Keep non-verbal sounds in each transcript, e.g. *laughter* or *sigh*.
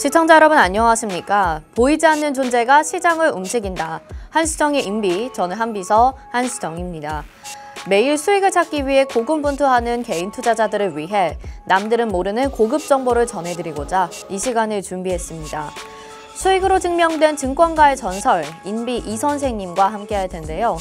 시청자 여러분 안녕하십니까? 보이지 않는 존재가 시장을 움직인다. 한수정의 인비, 저는 한비서 한수정입니다. 매일 수익을 찾기 위해 고군분투하는 개인 투자자들을 위해 남들은 모르는 고급 정보를 전해드리고자 이 시간을 준비했습니다. 수익으로 증명된 증권가의 전설 인비 이 선생님과 함께 할 텐데요.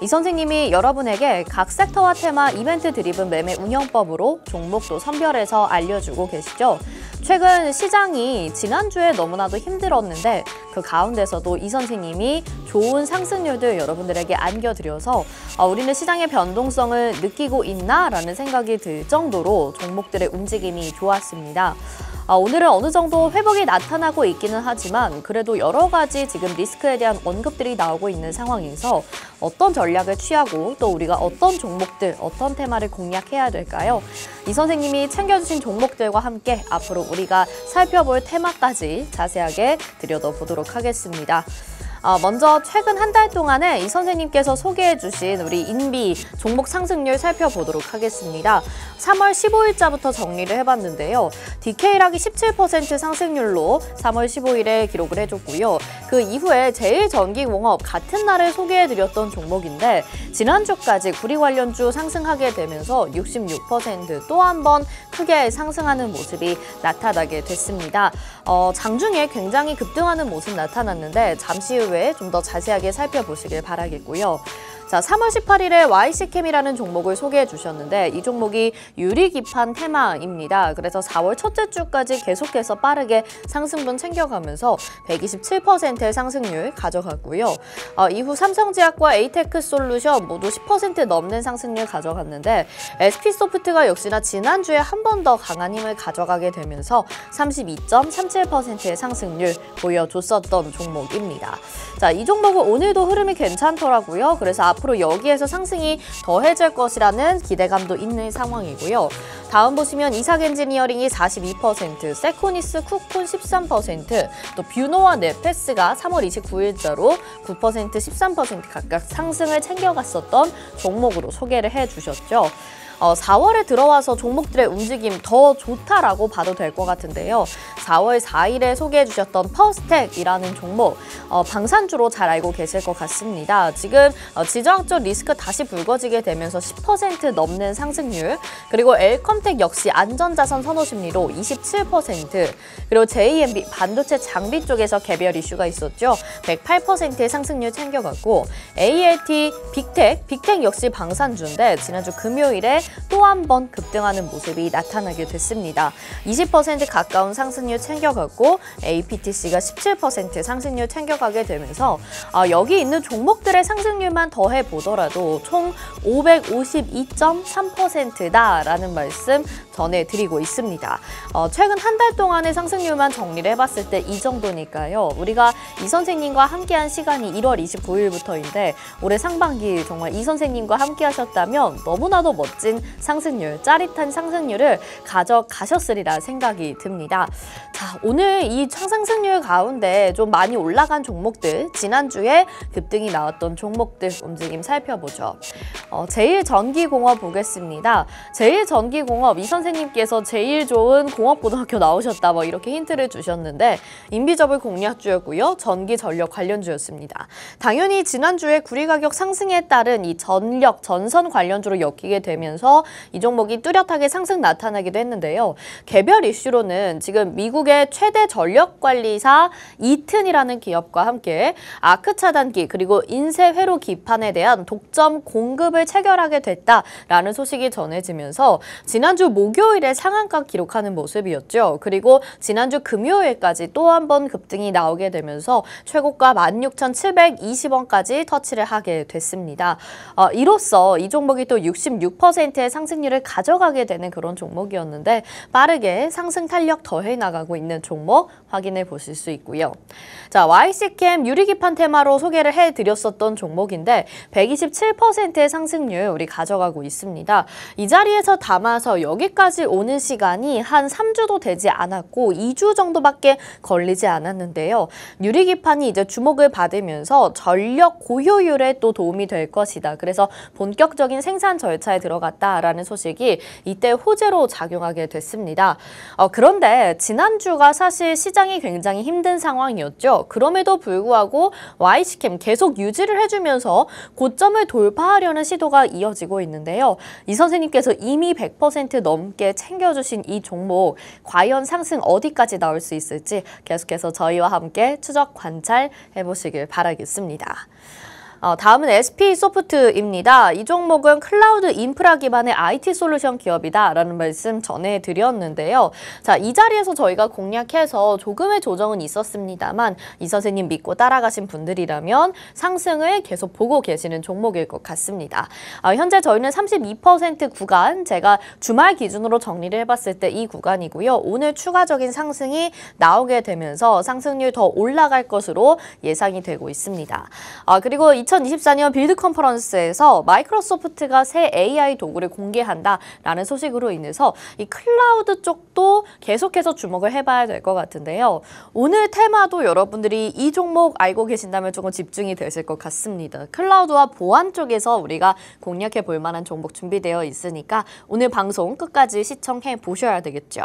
이 선생님이 여러분에게 각 섹터와 테마 이벤트 드리븐 매매 운영법으로 종목도 선별해서 알려주고 계시죠. 최근 시장이 지난주에 너무나도 힘들었는데 그 가운데서도 이 선생님이 좋은 상승률들 여러분들에게 안겨드려서 아, 우리는 시장의 변동성을 느끼고 있나? 라는 생각이 들 정도로 종목들의 움직임이 좋았습니다. 아, 오늘은 어느 정도 회복이 나타나고 있기는 하지만 그래도 여러 가지 지금 리스크에 대한 언급들이 나오고 있는 상황에서 어떤 전략을 취하고 또 우리가 어떤 종목들, 어떤 테마를 공략해야 될까요? 이 선생님이 챙겨주신 종목들과 함께 앞으로 우리가 살펴볼 테마까지 자세하게 들여다보도록 하겠습니다. 어, 먼저 최근 한 달 동안에 이 선생님께서 소개해 주신 우리 인비 종목 상승률 살펴보도록 하겠습니다. 3월 15일자부터 정리를 해봤는데요. DK락이 17% 상승률로 3월 15일에 기록을 해줬고요. 그 이후에 제일전기공업 같은 날에 소개해드렸던 종목인데 지난주까지 구리 관련주 상승하게 되면서 66%또 한 번 크게 상승하는 모습이 나타나게 됐습니다. 어, 장중에 굉장히 급등하는 모습 나타났는데 잠시 후 예외 좀더 자세하게 살펴보시길 바라겠고요. 자, 3월 18일에 YC캠이라는 종목을 소개해 주셨는데 이 종목이 유리기판 테마입니다. 그래서 4월 첫째 주까지 계속해서 빠르게 상승분 챙겨가면서 127%의 상승률 가져갔고요. 어, 이후 삼성제약과 에이테크 솔루션 모두 10% 넘는 상승률 가져갔는데 SP소프트가 역시나 지난주에 한 번 더 강한 힘을 가져가게 되면서 32.37%의 상승률 보여줬었던 종목입니다. 자, 이 종목은 오늘도 흐름이 괜찮더라고요. 그래서 앞 앞으로 여기에서 상승이 더해질 것이라는 기대감도 있는 상황이고요. 다음 보시면 이삭 엔지니어링이 42%, 세코니스 쿠콘 13%, 또 뷰노와 네페스가 3월 29일자로 9%, 13% 각각 상승을 챙겨갔었던 종목으로 소개를 해주셨죠. 4월에 어, 들어와서 종목들의 움직임 더 좋다라고 봐도 될 것 같은데요. 4월 4일에 소개해 주셨던 퍼스텍이라는 종목 어, 방산주로 잘 알고 계실 것 같습니다. 지금 어, 지정학적 리스크 다시 불거지게 되면서 10% 넘는 상승률 그리고 엘컴텍 역시 안전자산 선호 심리로 27% 그리고 JMB 반도체 장비 쪽에서 개별 이슈가 있었죠. 108%의 상승률 챙겨갔고 ALT 빅텍 빅텍 역시 방산주인데 지난주 금요일에 또한번 급등하는 모습이 나타나게 됐습니다. 20% 가까운 상승률 챙겨갔고 APTC가 17% 상승률 챙겨가게 되면서 아, 여기 있는 종목들의 상승률만 더해보더라도 총 552.3%다라는 말씀 전해드리고 있습니다. 어, 최근 한 달 동안의 상승률만 정리를 해봤을 때 이 정도니까요. 우리가 이 선생님과 함께한 시간이 1월 29일부터인데 올해 상반기 정말 이 선생님과 함께 하셨다면 너무나도 멋진 상승률, 짜릿한 상승률을 가져가셨으리라 생각이 듭니다. 자, 오늘 이 상승률 가운데 좀 많이 올라간 종목들, 지난주에 급등이 나왔던 종목들 움직임 살펴보죠. 어, 제일전기공업 보겠습니다. 제일전기공업, 이 선생님께서 제일 좋은 공업고등학교 나오셨다 뭐 이렇게 힌트를 주셨는데 인비저블 공략주였고요. 전기전력 관련주였습니다. 당연히 지난주에 구리가격 상승에 따른 이 전력, 전선 관련주로 엮이게 되면서 하면서 이 종목이 뚜렷하게 상승 나타나기도 했는데요. 개별 이슈로는 지금 미국의 최대 전력관리사 이튼이라는 기업과 함께 아크 차단기 그리고 인쇄 회로 기판에 대한 독점 공급을 체결하게 됐다라는 소식이 전해지면서 지난주 목요일에 상한가 기록하는 모습이었죠. 그리고 지난주 금요일까지 또 한 번 급등이 나오게 되면서 최고가 16,720원까지 터치를 하게 됐습니다. 어, 이로써 이 종목이 또66% 코스의 상승률을 가져가게 되는 그런 종목이었는데 빠르게 상승 탄력 더해 나가고 있는 종목 확인해 보실 수 있고요. 자, y c m 유리기판 테마로 소개를 해드렸었던 종목인데 127%의 상승률 우리 가져가고 있습니다. 이 자리에서 담아서 여기까지 오는 시간이 한 3주도 되지 않았고 2주 정도밖에 걸리지 않았는데요. 유리기판이 이제 주목을 받으면서 전력 고효율에 또 도움이 될 것이다. 그래서 본격적인 생산 절차에 들어갔다 있다라는 소식이 이때 호재로 작용하게 됐습니다. 어, 그런데 지난주가 사실 시장이 굉장히 힘든 상황이었죠. 그럼에도 불구하고 Y시캠 계속 유지를 해주면서 고점을 돌파하려는 시도가 이어지고 있는데요. 이 선생님께서 이미 100% 넘게 챙겨주신 이 종목 과연 상승 어디까지 나올 수 있을지 계속해서 저희와 함께 추적 관찰해보시길 바라겠습니다. 어, 다음은 SP 소프트입니다. 이 종목은 클라우드 인프라 기반의 IT 솔루션 기업이다라는 말씀 전해드렸는데요. 자, 이 자리에서 저희가 공략해서 조금의 조정은 있었습니다만 이 선생님 믿고 따라가신 분들이라면 상승을 계속 보고 계시는 종목일 것 같습니다. 어, 현재 저희는 32% 구간 제가 주말 기준으로 정리를 해봤을 때 이 구간이고요. 오늘 추가적인 상승이 나오게 되면서 상승률 더 올라갈 것으로 예상이 되고 있습니다. 아, 그리고 이 2024년 빌드 컨퍼런스에서 마이크로소프트가 새 AI 도구를 공개한다라는 소식으로 인해서 이 클라우드 쪽도 계속해서 주목을 해봐야 될 것 같은데요. 오늘 테마도 여러분들이 이 종목 알고 계신다면 조금 집중이 되실 것 같습니다. 클라우드와 보안 쪽에서 우리가 공략해 볼 만한 종목 준비되어 있으니까 오늘 방송 끝까지 시청해 보셔야 되겠죠.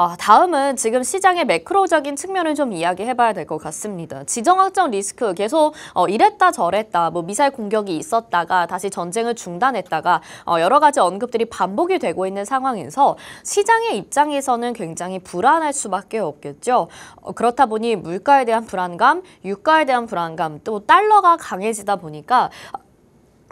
아, 다음은 지금 시장의 매크로적인 측면을 좀 이야기해봐야 될 것 같습니다. 지정학적 리스크 계속 어, 이랬다 저랬다 뭐 미사일 공격이 있었다가 다시 전쟁을 중단했다가 어, 여러 가지 언급들이 반복이 되고 있는 상황에서 시장의 입장에서는 굉장히 불안할 수밖에 없겠죠. 어, 그렇다 보니 물가에 대한 불안감, 유가에 대한 불안감, 또 달러가 강해지다 보니까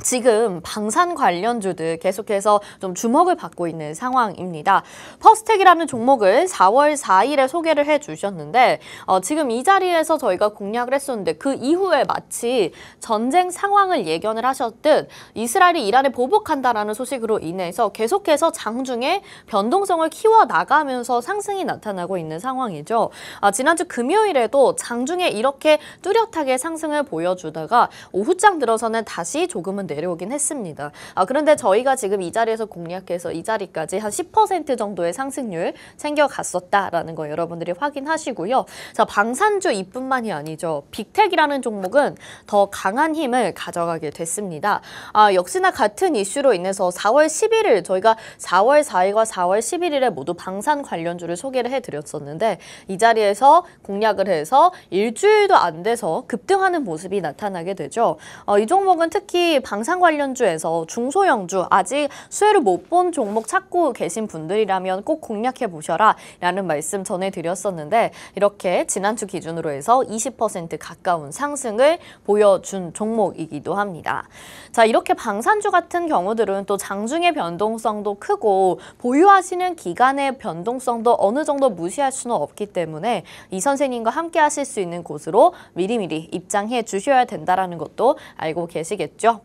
지금 방산 관련주들 계속해서 좀 주목을 받고 있는 상황입니다. 퍼스텍이라는 종목을 4월 4일에 소개를 해주셨는데 어, 지금 이 자리에서 저희가 공략을 했었는데 그 이후에 마치 전쟁 상황을 예견을 하셨듯 이스라엘이 이란에 보복한다라는 소식으로 인해서 계속해서 장중에 변동성을 키워나가면서 상승이 나타나고 있는 상황이죠. 아, 지난주 금요일에도 장중에 이렇게 뚜렷하게 상승을 보여주다가 오후장 들어서는 다시 조금은 한번 내려오긴 했습니다. 아, 그런데 저희가 지금 이 자리에서 공략해서 이 자리까지 한 10% 정도의 상승률 챙겨갔었다라는 거 여러분들이 확인하시고요. 자, 방산주 이뿐만이 아니죠. 빅텍이라는 종목은 더 강한 힘을 가져가게 됐습니다. 아, 역시나 같은 이슈로 인해서 4월 11일 저희가 4월 4일과 4월 11일에 모두 방산 관련주를 소개를 해드렸었는데 이 자리에서 공략을 해서 일주일도 안 돼서 급등하는 모습이 나타나게 되죠. 어, 이 종목은 특히 방 방산 관련주에서 중소형주 아직 수혜를 못 본 종목 찾고 계신 분들이라면 꼭 공략해 보셔라 라는 말씀 전해드렸었는데 이렇게 지난주 기준으로 해서 20% 가까운 상승을 보여준 종목이기도 합니다. 자 이렇게 방산주 같은 경우들은 또 장중의 변동성도 크고 보유하시는 기간의 변동성도 어느 정도 무시할 수는 없기 때문에 이 선생님과 함께 하실 수 있는 곳으로 미리미리 입장해 주셔야 된다라는 것도 알고 계시겠죠.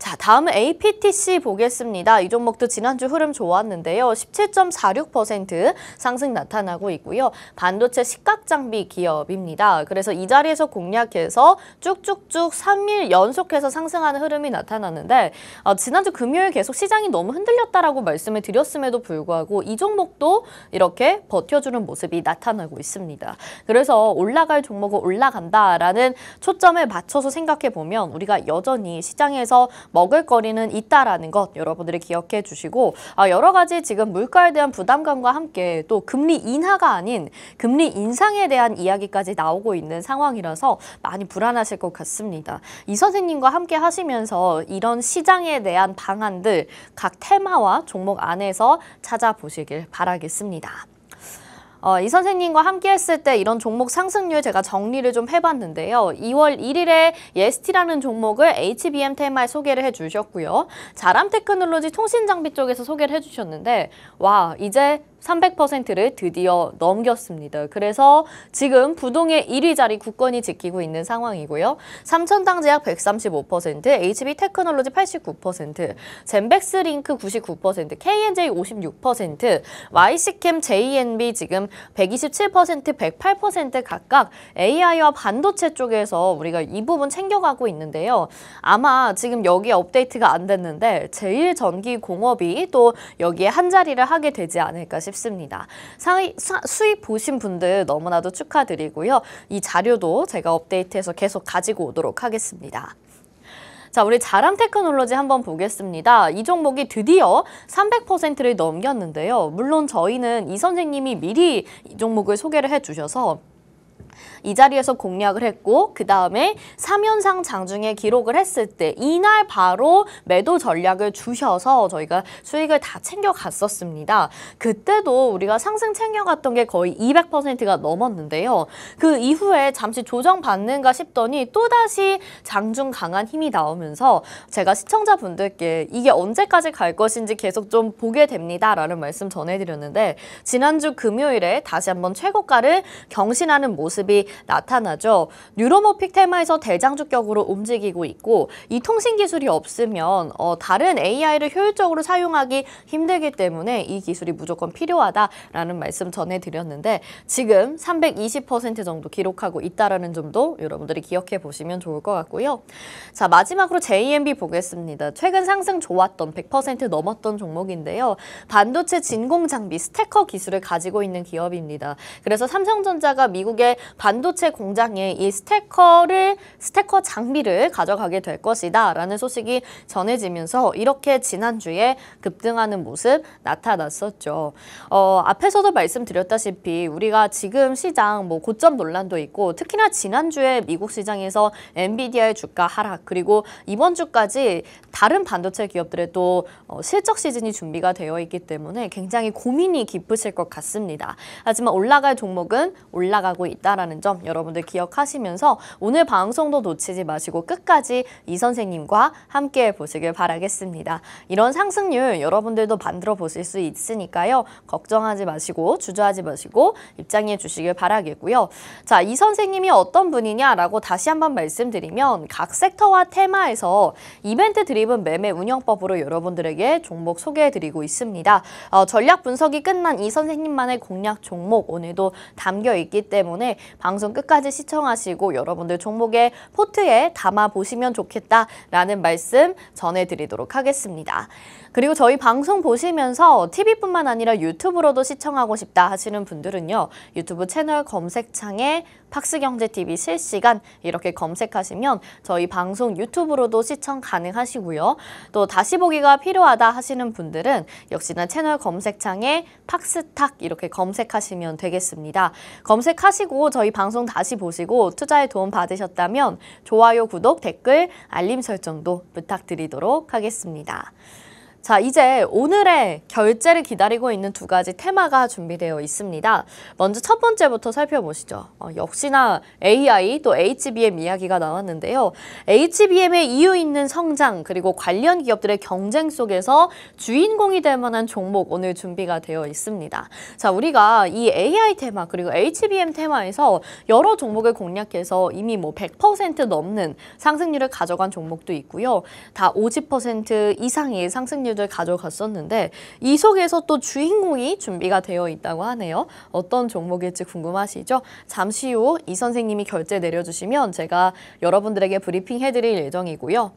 자, 다음은 APTC 보겠습니다. 이 종목도 지난주 흐름 좋았는데요. 17.46% 상승 나타나고 있고요. 반도체 식각장비 기업입니다. 그래서 이 자리에서 공략해서 쭉쭉쭉 3일 연속해서 상승하는 흐름이 나타났는데 어, 지난주 금요일 계속 시장이 너무 흔들렸다라고 말씀을 드렸음에도 불구하고 이 종목도 이렇게 버텨주는 모습이 나타나고 있습니다. 그래서 올라갈 종목은 올라간다라는 초점에 맞춰서 생각해보면 우리가 여전히 시장에서 먹을거리는 있다라는 것 여러분들이 기억해 주시고 아, 여러 가지 지금 물가에 대한 부담감과 함께 또 금리 인하가 아닌 금리 인상에 대한 이야기까지 나오고 있는 상황이라서 많이 불안하실 것 같습니다. 이 선생님과 함께 하시면서 이런 시장에 대한 방안들 각 테마와 종목 안에서 찾아보시길 바라겠습니다. 어, 이 선생님과 함께 했을 때 이런 종목 상승률 제가 정리를 좀 해봤는데요. 2월 1일에 예스티라는 종목을 HBM 테마에 소개를 해주셨고요. 자람테크놀로지 통신장비 쪽에서 소개를 해주셨는데 와 이제 300%를 드디어 넘겼습니다. 그래서 지금 부동의 1위 자리 국권이 지키고 있는 상황이고요. 삼천당 제약 135%, HB 테크놀로지 89%, 젠백스 링크 99%, KNJ 56%, YC캠 JNB 지금 127%, 108% 각각 AI와 반도체 쪽에서 우리가 이 부분 챙겨가고 있는데요. 아마 지금 여기에 업데이트가 안 됐는데 제일 전기 공업이 또 여기에 한 자리를 하게 되지 않을까 싶습니다. 싶습니다. 상위, 사, 수입 보신 분들 너무나도 축하드리고요. 이 자료도 제가 업데이트해서 계속 가지고 오도록 하겠습니다. 자, 우리 자람 테크놀로지 한번 보겠습니다. 이 종목이 드디어 300%를 넘겼는데요. 물론 저희는 이 선생님이 미리 이 종목을 소개를 해주셔서 이 자리에서 공략을 했고 그 다음에 3연상 장중에 기록을 했을 때 이날 바로 매도 전략을 주셔서 저희가 수익을 다 챙겨갔었습니다. 그때도 우리가 상승 챙겨갔던 게 거의 200%가 넘었는데요. 그 이후에 잠시 조정받는가 싶더니 또다시 장중 강한 힘이 나오면서 제가 시청자분들께 이게 언제까지 갈 것인지 계속 좀 보게 됩니다. 라는 말씀 전해드렸는데 지난주 금요일에 다시 한번 최고가를 경신하는 모습 모습이 나타나죠. 뉴로모픽 테마에서 대장주격으로 움직이고 있고 이 통신 기술이 없으면 어, 다른 AI를 효율적으로 사용하기 힘들기 때문에 이 기술이 무조건 필요하다라는 말씀 전해드렸는데 지금 320% 정도 기록하고 있다라는 점도 여러분들이 기억해 보시면 좋을 것 같고요. 자 마지막으로 JMB 보겠습니다. 최근 상승 좋았던 100% 넘었던 종목인데요. 반도체 진공 장비 스태커 기술을 가지고 있는 기업입니다. 그래서 삼성전자가 미국의 반도체 공장에 이 스태커를 스태커 장비를 가져가게 될 것이다 라는 소식이 전해지면서 이렇게 지난주에 급등하는 모습 나타났었죠. 어, 앞에서도 말씀드렸다시피 우리가 지금 시장 뭐 고점 논란도 있고 특히나 지난주에 미국 시장에서 엔비디아의 주가 하락 그리고 이번 주까지 다른 반도체 기업들에도 어, 실적 시즌이 준비가 되어 있기 때문에 굉장히 고민이 깊으실 것 같습니다. 하지만 올라갈 종목은 올라가고 있다라 있다라는 점 여러분들 기억하시면서 오늘 방송도 놓치지 마시고 끝까지 이 선생님과 함께 보시길 바라겠습니다. 이런 상승률 여러분들도 만들어 보실 수 있으니까요. 걱정하지 마시고 주저하지 마시고 입장해 주시길 바라겠고요. 자, 이 선생님이 어떤 분이냐라고 다시 한번 말씀드리면 각 섹터와 테마에서 이벤트 드리븐 매매 운영법으로 여러분들에게 종목 소개해 드리고 있습니다. 어, 전략 분석이 끝난 이 선생님만의 공략 종목 오늘도 담겨 있기 때문에 방송 끝까지 시청하시고 여러분들 종목의 포트에 담아보시면 좋겠다라는 말씀 전해드리도록 하겠습니다. 그리고 저희 방송 보시면서 TV뿐만 아니라 유튜브로도 시청하고 싶다 하시는 분들은요. 유튜브 채널 검색창에 팍스경제TV 실시간 이렇게 검색하시면 저희 방송 유튜브로도 시청 가능하시고요. 또 다시 보기가 필요하다 하시는 분들은 역시나 채널 검색창에 팍스탁 이렇게 검색하시면 되겠습니다. 검색하시고 저희 방송 다시 보시고 투자에 도움 받으셨다면 좋아요, 구독, 댓글, 알림 설정도 부탁드리도록 하겠습니다. 자, 이제 오늘의 결제를 기다리고 있는 두 가지 테마가 준비되어 있습니다. 먼저 첫 번째부터 살펴보시죠. 어, 역시나 AI 또 HBM 이야기가 나왔는데요. HBM의 이유 있는 성장 그리고 관련 기업들의 경쟁 속에서 주인공이 될 만한 종목 오늘 준비가 되어 있습니다. 자, 우리가 이 AI 테마 그리고 HBM 테마에서 여러 종목을 공략해서 이미 뭐 100% 넘는 상승률을 가져간 종목도 있고요. 다 50% 이상의 상승률 일들 가져갔었는데 이 속에서 또 주인공이 준비가 되어 있다고 하네요. 어떤 종목일지 궁금하시죠? 잠시 후 이 선생님이 결제 내려주시면 제가 여러분들에게 브리핑해드릴 예정이고요.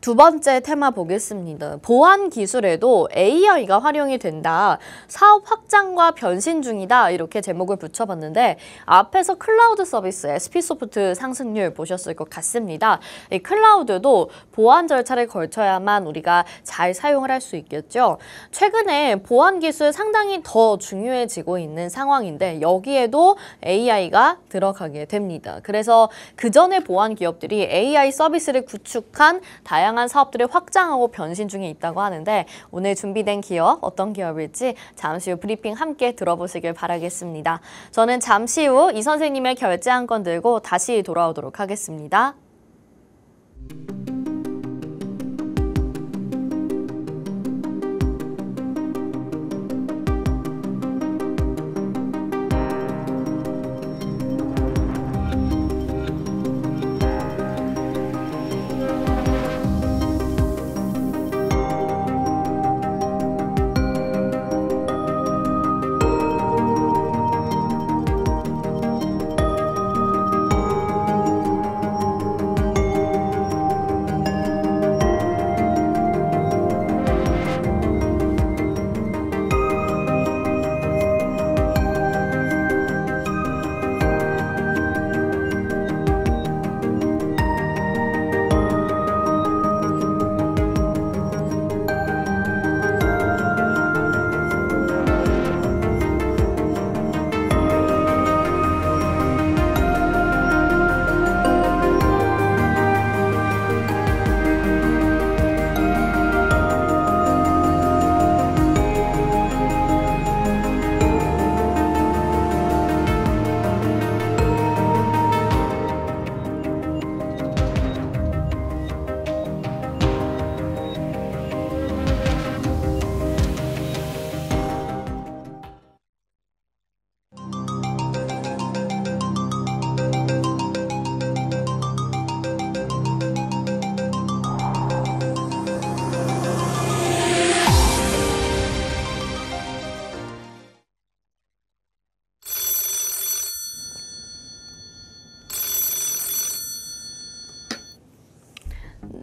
두 번째 테마 보겠습니다. 보안 기술에도 AI가 활용이 된다. 사업 확장과 변신 중이다. 이렇게 제목을 붙여봤는데 앞에서 클라우드 서비스 SP소프트 상승률 보셨을 것 같습니다. 이 클라우드도 보안 절차를 걸쳐야만 우리가 잘 사용을 할 수 있겠죠. 최근에 보안 기술 상당히 더 중요해지고 있는 상황인데 여기에도 AI가 들어가게 됩니다. 그래서 그전에 보안 기업들이 AI 서비스를 구축한 다양한 다양한 사업들을 확장하고 변신 중에 있다고 하는데 오늘 준비된 기업 어떤 기업일지 잠시 후 브리핑 함께 들어보시길 바라겠습니다. 저는 잠시 후 이 선생님의 결제 한 건 들고 다시 돌아오도록 하겠습니다.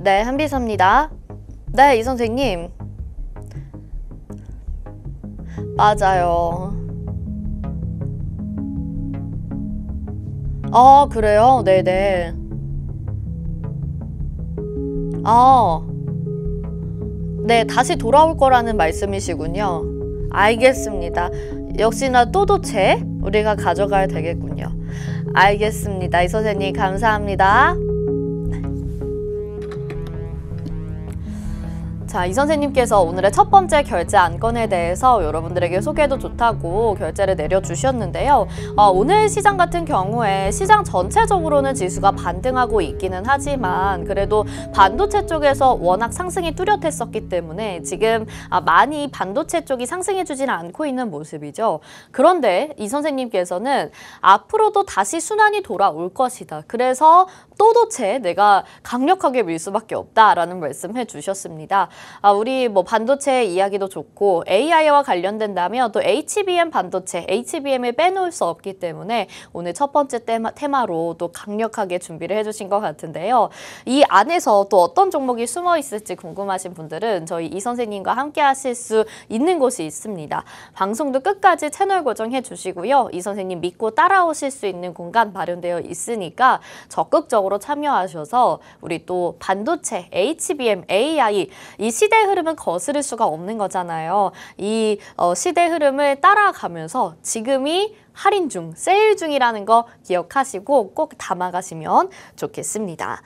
네, 한비서입니다. 네, 이 선생님. 맞아요. 아, 그래요? 네네. 아, 네, 다시 돌아올 거라는 말씀이시군요. 알겠습니다. 역시나 또도체 우리가 가져가야 되겠군요. 알겠습니다. 이 선생님, 감사합니다. 자, 이 선생님께서 오늘의 첫 번째 결제 안건에 대해서 여러분들에게 소개해도 좋다고 결제를 내려주셨는데요. 어, 오늘 시장 같은 경우에 시장 전체적으로는 지수가 반등하고 있기는 하지만 그래도 반도체 쪽에서 워낙 상승이 뚜렷했었기 때문에 지금 아, 많이 반도체 쪽이 상승해주진 않고 있는 모습이죠. 그런데 이 선생님께서는 앞으로도 다시 순환이 돌아올 것이다. 그래서 또도체 내가 강력하게 밀 수밖에 없다라는 말씀해 주셨습니다. 아, 우리 뭐 반도체 이야기도 좋고 AI와 관련된다면 또 HBM 반도체, HBM을 빼놓을 수 없기 때문에 오늘 첫 번째 테마, 테마로 또 강력하게 준비를 해주신 것 같은데요. 이 안에서 또 어떤 종목이 숨어 있을지 궁금하신 분들은 저희 이 선생님과 함께 하실 수 있는 곳이 있습니다. 방송도 끝까지 채널 고정해 주시고요. 이 선생님 믿고 따라오실 수 있는 공간 마련되어 있으니까 적극적으로 참여하셔서 우리 또 반도체, HBM, AI 이 시대 흐름은 거스를 수가 없는 거잖아요. 이 어, 시대 흐름을 따라가면서 지금이 할인 중, 세일 중이라는 거 기억하시고 꼭 담아가시면 좋겠습니다.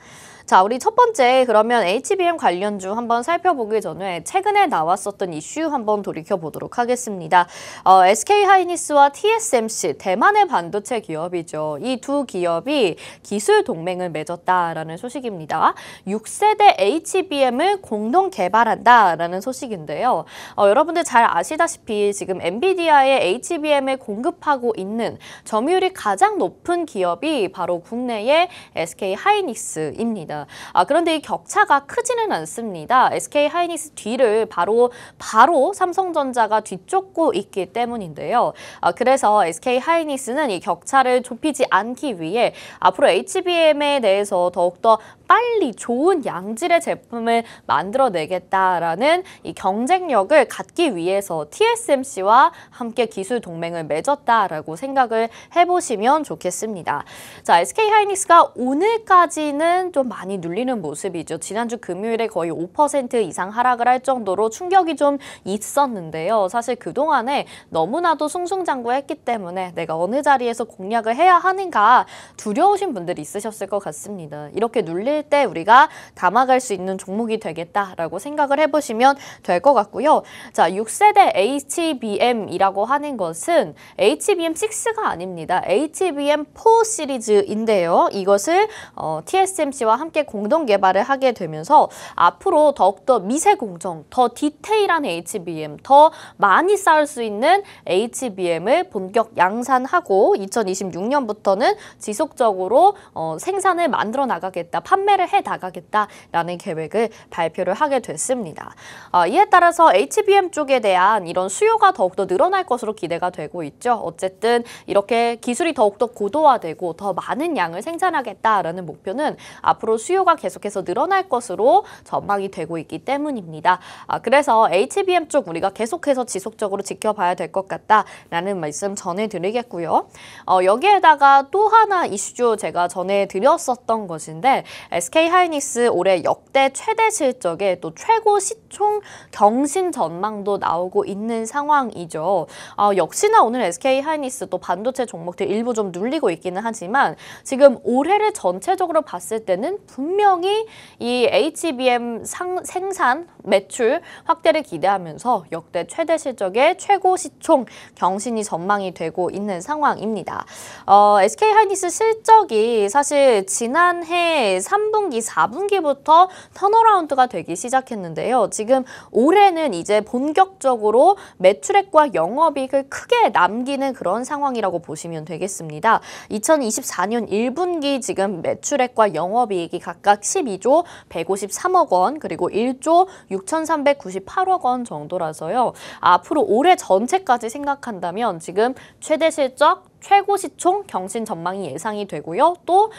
자, 우리 첫 번째 그러면 HBM 관련주 한번 살펴보기 전에 최근에 나왔었던 이슈 한번 돌이켜 보도록 하겠습니다. 어, SK 하이니스와 TSMC 대만의 반도체 기업이죠. 이 두 기업이 기술 동맹을 맺었다라는 소식입니다. 6세대 HBM을 공동 개발한다라는 소식인데요. 어, 여러분들 잘 아시다시피 지금 엔비디아의 HBM을 공급하고 있는 점유율이 가장 높은 기업이 바로 국내의 SK 하이니스입니다 아, 그런데 이 격차가 크지는 않습니다. SK 하이닉스 뒤를 바로 바로 삼성전자가 뒤쫓고 있기 때문인데요. 아, 그래서 SK 하이닉스는 이 격차를 좁히지 않기 위해 앞으로 HBM에 대해서 더욱더 빨리 좋은 양질의 제품을 만들어내겠다라는 이 경쟁력을 갖기 위해서 TSMC와 함께 기술 동맹을 맺었다라고 생각을 해보시면 좋겠습니다. 자, SK하이닉스가 오늘까지는 좀 많이 눌리는 모습이죠. 지난주 금요일에 거의 5% 이상 하락을 할 정도로 충격이 좀 있었는데요. 사실 그동안에 너무나도 숭숭장구했기 때문에 내가 어느 자리에서 공략을 해야 하는가 두려우신 분들이 있으셨을 것 같습니다. 이렇게 눌릴 하때 우리가 담아갈 수 있는 종목이 되겠다라고 생각을 해보시면 될 것 같고요. 자, 6세대 HBM이라고 하는 것은 HBM6가 아닙니다. HBM4 시리즈인데요. 이것을 어, TSMC와 함께 공동 개발을 하게 되면서 앞으로 더욱더 미세 공정, 더 디테일한 HBM, 더 많이 쌓을 수 있는 HBM을 본격 양산하고 2026년부터는 지속적으로 어, 생산을 만들어 나가겠다, 판매 판매를 해 나가겠다라는 계획을 발표를 하게 됐습니다. 어, 이에 따라서 HBM 쪽에 대한 이런 수요가 더욱더 늘어날 것으로 기대가 되고 있죠. 어쨌든 이렇게 기술이 더욱더 고도화되고 더 많은 양을 생산하겠다라는 목표는 앞으로 수요가 계속해서 늘어날 것으로 전망이 되고 있기 때문입니다. 아, 그래서 HBM 쪽 우리가 계속해서 지속적으로 지켜봐야 될 것 같다라는 말씀 전해드리겠고요. 어, 여기에다가 또 하나 이슈 제가 전해드렸었던 것인데 SK 하이닉스 올해 역대 최대 실적에 또 최고 시총 경신 전망도 나오고 있는 상황이죠. 어, 역시나 오늘 SK 하이닉스 또 반도체 종목들 일부 좀 눌리고 있기는 하지만 지금 올해를 전체적으로 봤을 때는 분명히 이 HBM 상, 생산 매출 확대를 기대하면서 역대 최대 실적의 최고 시총 경신이 전망이 되고 있는 상황입니다. 어, SK 하이닉스 실적이 사실 지난해 3분기, 4분기부터 턴어라운드가 되기 시작했는데요. 지금 올해는 이제 본격적으로 매출액과 영업이익을 크게 남기는 그런 상황이라고 보시면 되겠습니다. 2024년 1분기 지금 매출액과 영업이익이 각각 12조 153억 원 그리고 1조 6,398억 원 정도라서요. 앞으로 올해 전체까지 생각한다면 지금 최대 실적, 최고 시총 경신 전망이 예상이 되고요. 또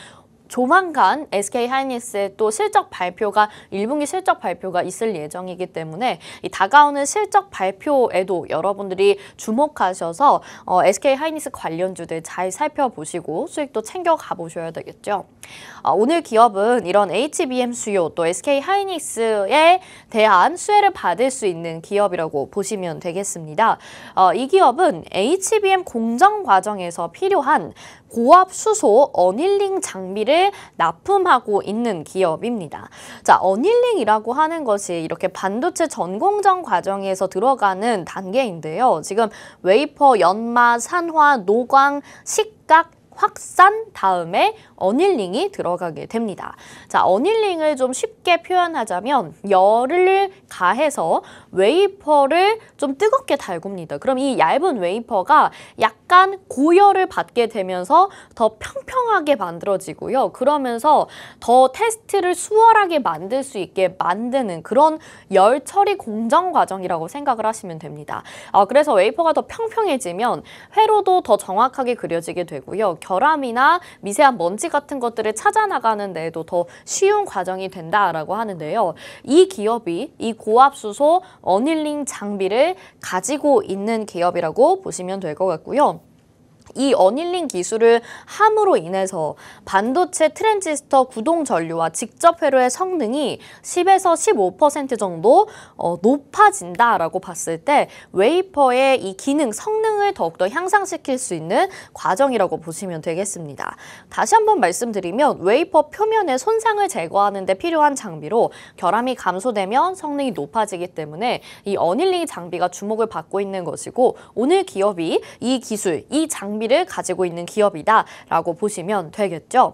조만간 SK 하이닉스의 또 실적 발표가 1분기 실적 발표가 있을 예정이기 때문에 이 다가오는 실적 발표에도 여러분들이 주목하셔서 어, SK 하이닉스 관련주들 잘 살펴보시고 수익도 챙겨가 보셔야 되겠죠. 어, 오늘 기업은 이런 HBM 수요 또 SK 하이닉스에 대한 수혜를 받을 수 있는 기업이라고 보시면 되겠습니다. 어, 이 기업은 HBM 공정 과정에서 필요한 고압 수소 어닐링 장비를 납품하고 있는 기업입니다. 자, 어닐링이라고 하는 것이 이렇게 반도체 전공정 과정에서 들어가는 단계인데요. 지금 웨이퍼, 연마, 산화, 노광, 식 확산 다음에 어닐링이 들어가게 됩니다. 자, 어닐링을 좀 쉽게 표현하자면 열을 가해서 웨이퍼를 좀 뜨겁게 달굽니다. 그럼 이 얇은 웨이퍼가 약간 고열을 받게 되면서 더 평평하게 만들어지고요. 그러면서 더 테스트를 수월하게 만들 수 있게 만드는 그런 열 처리 공정 과정이라고 생각을 하시면 됩니다. 아, 그래서 웨이퍼가 더 평평해지면 회로도 더 정확하게 그려지게 되고요. 결함이나 미세한 먼지 같은 것들을 찾아나가는 데에도 더 쉬운 과정이 된다라고 하는데요. 이 기업이 이 고압수소 어닐링 장비를 가지고 있는 기업이라고 보시면 될 것 같고요. 이 어닐링 기술을 함으로 인해서 반도체 트랜지스터 구동 전류와 직접 회로의 성능이 10에서 15% 정도 어, 높아진다라고 봤을 때 웨이퍼의 이 기능 성능을 더욱더 향상시킬 수 있는 과정이라고 보시면 되겠습니다. 다시 한번 말씀드리면 웨이퍼 표면의 손상을 제거하는 데 필요한 장비로 결함이 감소되면 성능이 높아지기 때문에 이 어닐링 장비가 주목을 받고 있는 것이고 오늘 기업이 이 기술, 이 장비 의미를 가지고 있는 기업이다라고 보시면 되겠죠.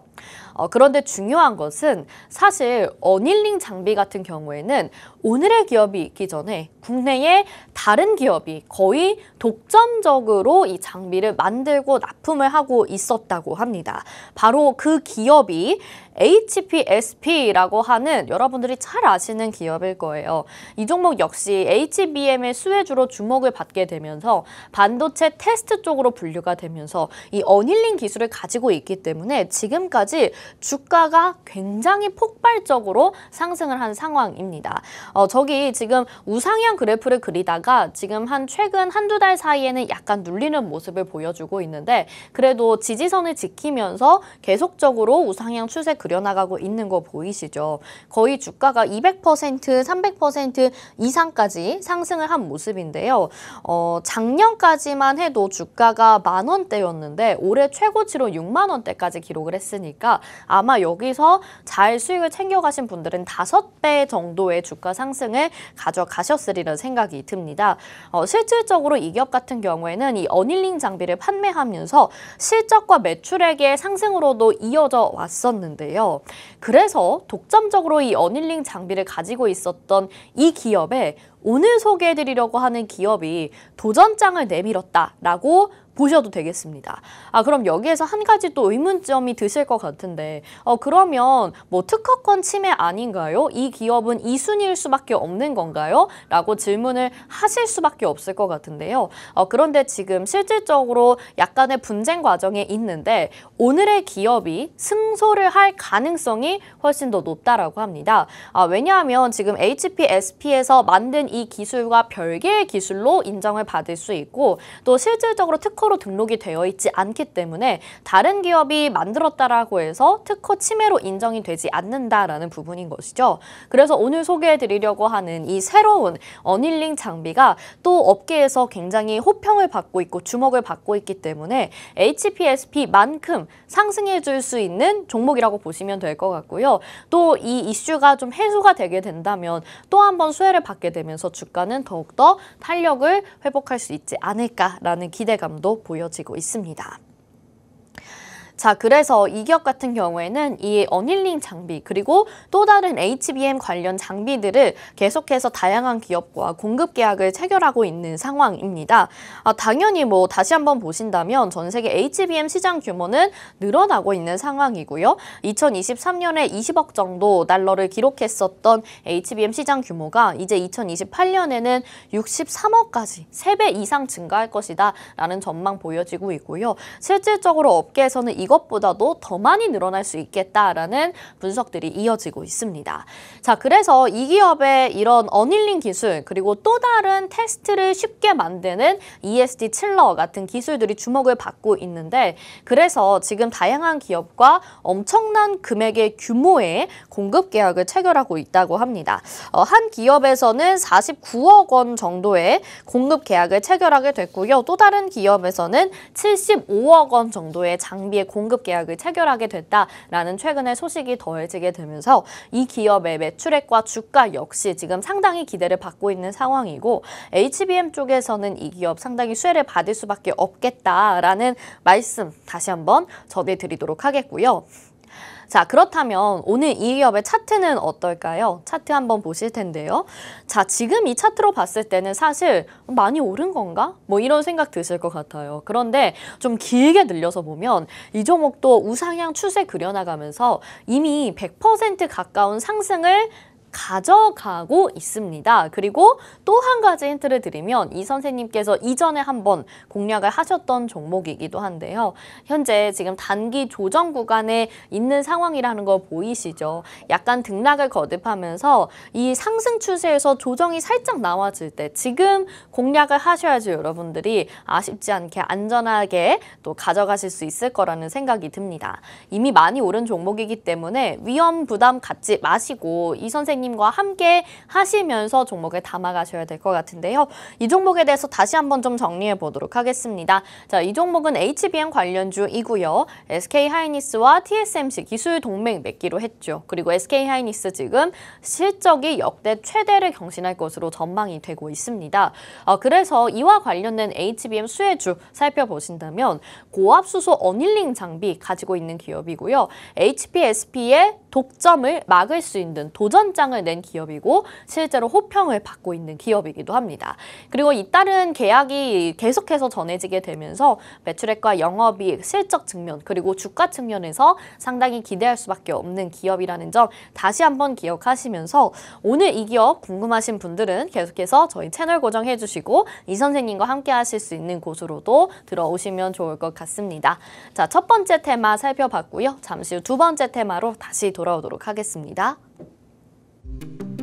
어, 그런데 중요한 것은 사실 어닐링 장비 같은 경우에는 오늘의 기업이 있기 전에 국내의 다른 기업이 거의 독점적으로 이 장비를 만들고 납품을 하고 있었다고 합니다. 바로 그 기업이 HPSP라고 하는 여러분들이 잘 아시는 기업일 거예요. 이 종목 역시 HBM의 수혜주로 주목을 받게 되면서 반도체 테스트 쪽으로 분류가 되면서 이 어닐링 기술을 가지고 있기 때문에 지금까지 주가가 굉장히 폭발적으로 상승을 한 상황입니다. 어, 저기 지금 우상향 그래프를 그리다가 지금 한 최근 한두 달 사이에는 약간 눌리는 모습을 보여주고 있는데 그래도 지지선을 지키면서 계속적으로 우상향 추세 그려나가고 있는 거 보이시죠? 거의 주가가 200%, 300% 이상까지 상승을 한 모습인데요. 어, 작년까지만 해도 주가가 만 원대였는데 올해 최고치로 6만 원대까지 기록을 했으니까 아마 여기서 잘 수익을 챙겨가신 분들은 5배 정도의 주가 상승을 가져가셨으리는 생각이 듭니다. 어, 실질적으로 이 기업 같은 경우에는 이 어닐링 장비를 판매하면서 실적과 매출액의 상승으로도 이어져 왔었는데요. 그래서 독점적으로 이 어닐링 장비를 가지고 있었던 이 기업에 오늘 소개해드리려고 하는 기업이 도전장을 내밀었다라고 보셔도 되겠습니다. 아 그럼 여기에서 한 가지 또 의문점이 드실 것 같은데 어 그러면 뭐 특허권 침해 아닌가요? 이 기업은 이순위일 수밖에 없는 건가요? 라고 질문을 하실 수밖에 없을 것 같은데요. 어 그런데 지금 실질적으로 약간의 분쟁 과정에 있는데 오늘의 기업이 승소를 할 가능성이 훨씬 더 높다라고 합니다. 아 왜냐하면 지금 HPSP에서 만든 이 기술과 별개의 기술로 인정을 받을 수 있고 또 실질적으로 특허 특허로 등록이 되어 있지 않기 때문에 다른 기업이 만들었다라고 해서 특허 침해로 인정이 되지 않는다라는 부분인 것이죠. 그래서 오늘 소개해드리려고 하는 이 새로운 어닐링 장비가 또 업계에서 굉장히 호평을 받고 있고 주목을 받고 있기 때문에 HPSP만큼 상승해줄 수 있는 종목이라고 보시면 될 것 같고요. 또 이 이슈가 좀 해소가 되게 된다면 또 한 번 수혜를 받게 되면서 주가는 더욱더 탄력을 회복할 수 있지 않을까라는 기대감도 보여지고 있습니다. 자, 그래서 이 기업 같은 경우에는 이 어닐링 장비 그리고 또 다른 HBM 관련 장비들을 계속해서 다양한 기업과 공급 계약을 체결하고 있는 상황입니다. 아, 당연히 뭐 다시 한번 보신다면 전 세계 HBM 시장 규모는 늘어나고 있는 상황이고요. 2023년에 20억 정도 달러를 기록했었던 HBM 시장 규모가 이제 2028년에는 63억까지 3배 이상 증가할 것이다 라는 전망 보여지고 있고요. 실질적으로 업계에서는 이 이것보다도 더 많이 늘어날 수 있겠다라는 분석들이 이어지고 있습니다. 자, 그래서 이 기업의 이런 어닐링 기술 그리고 또 다른 테스트를 쉽게 만드는 ESD 칠러 같은 기술들이 주목을 받고 있는데 그래서 지금 다양한 기업과 엄청난 금액의 규모의 공급 계약을 체결하고 있다고 합니다. 어, 한 기업에서는 49억 원 정도의 공급 계약을 체결하게 됐고요. 또 다른 기업에서는 75억 원 정도의 장비의 공급 공급 계약을 체결하게 됐다라는 최근의 소식이 더해지게 되면서 이 기업의 매출액과 주가 역시 지금 상당히 기대를 받고 있는 상황이고 HBM 쪽에서는 이 기업 상당히 수혜를 받을 수밖에 없겠다라는 말씀 다시 한번 전해드리도록 하겠고요. 자, 그렇다면 오늘 이 기업의 차트는 어떨까요? 차트 한번 보실 텐데요. 자, 지금 이 차트로 봤을 때는 사실 많이 오른 건가? 뭐 이런 생각 드실 것 같아요. 그런데 좀 길게 늘려서 보면 이 종목도 우상향 추세 그려나가면서 이미 100% 가까운 상승을 가져가고 있습니다. 그리고 또 한 가지 힌트를 드리면 이 선생님께서 이전에 한번 공략을 하셨던 종목이기도 한데요. 현재 지금 단기 조정 구간에 있는 상황이라는 거 보이시죠? 약간 등락을 거듭하면서 이 상승 추세에서 조정이 살짝 나와질 때 지금 공략을 하셔야지 여러분들이 아쉽지 않게 안전하게 또 가져가실 수 있을 거라는 생각이 듭니다. 이미 많이 오른 종목이기 때문에 위험 부담 갖지 마시고 이 선생님 선생님과 함께 하시면서 종목을 담아가셔야 될 것 같은데요. 이 종목에 대해서 다시 한번 좀 정리해 보도록 하겠습니다. 자, 이 종목은 HBM 관련주이고요. s k 하이니스와 TSMC 기술 동맹 맺기로 했죠. 그리고 s k 하이니스 지금 실적이 역대 최대를 경신할 것으로 전망이 되고 있습니다. 어, 그래서 이와 관련된 HBM 수혜주 살펴보신다면 고압수소 어닐링 장비 가지고 있는 기업이고요. HPSP의 독점을 막을 수 있는 도전장 수당을 낸 기업이고 실제로 호평을 받고 있는 기업이기도 합니다. 그리고 이 따른 계약이 계속해서 전해지게 되면서 매출액과 영업이익, 실적 측면 그리고 주가 측면에서 상당히 기대할 수밖에 없는 기업이라는 점 다시 한번 기억하시면서 오늘 이 기업 궁금하신 분들은 계속해서 저희 채널 고정해 주시고 이 선생님과 함께 하실 수 있는 곳으로도 들어오시면 좋을 것 같습니다. 자, 첫 번째 테마 살펴봤고요. 잠시 후 두 번째 테마로 다시 돌아오도록 하겠습니다. Thank you